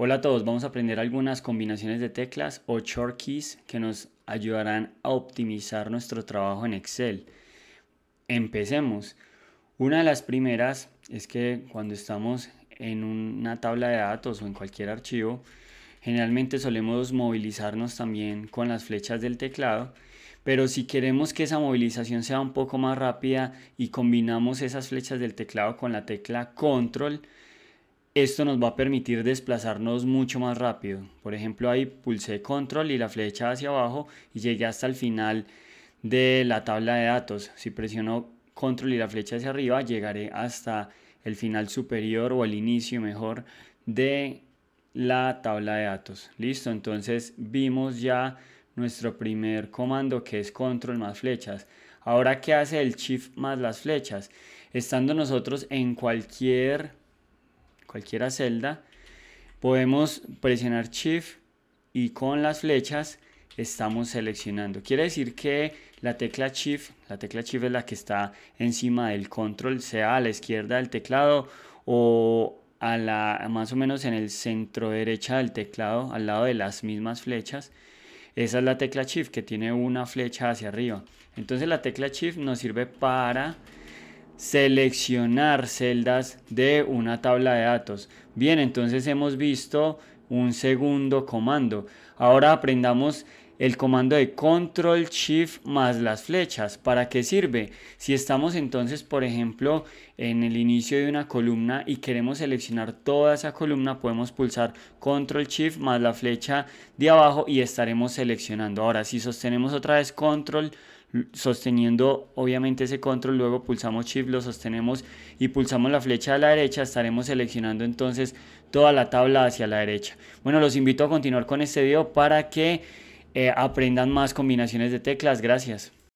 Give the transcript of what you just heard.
Hola a todos, vamos a aprender algunas combinaciones de teclas o keys que nos ayudarán a optimizar nuestro trabajo en Excel. Empecemos. Una de las primeras es que cuando estamos en una tabla de datos o en cualquier archivo, generalmente solemos movilizarnos también con las flechas del teclado, pero si queremos que esa movilización sea un poco más rápida y combinamos esas flechas del teclado con la tecla control, esto nos va a permitir desplazarnos mucho más rápido. Por ejemplo, ahí pulsé control y la flecha hacia abajo y llegué hasta el final de la tabla de datos. Si presiono control y la flecha hacia arriba, llegaré hasta el final superior o el inicio mejor de la tabla de datos. Listo, entonces vimos ya nuestro primer comando que es control más flechas. Ahora, ¿qué hace el shift más las flechas? Estando nosotros en cualquier cualquiera celda, podemos presionar Shift y con las flechas estamos seleccionando. Quiere decir que la tecla Shift, la tecla Shift es la que está encima del control, sea a la izquierda del teclado o a la más o menos en el centro derecha del teclado, al lado de las mismas flechas. Esa es la tecla Shift que tiene una flecha hacia arriba. Entonces la tecla Shift nos sirve para seleccionar celdas de una tabla de datos. Bien, entonces hemos visto un segundo comando. Ahora aprendamos el comando de control shift más las flechas. ¿Para qué sirve? Si estamos entonces, por ejemplo, en el inicio de una columna y queremos seleccionar toda esa columna, podemos pulsar control shift más la flecha de abajo y estaremos seleccionando. Ahora, si sostenemos otra vez control sosteniendo obviamente ese control, luego pulsamos shift, lo sostenemos y pulsamos la flecha a la derecha, estaremos seleccionando entonces toda la tabla hacia la derecha. Bueno, los invito a continuar con este video para que eh, aprendan más combinaciones de teclas. Gracias.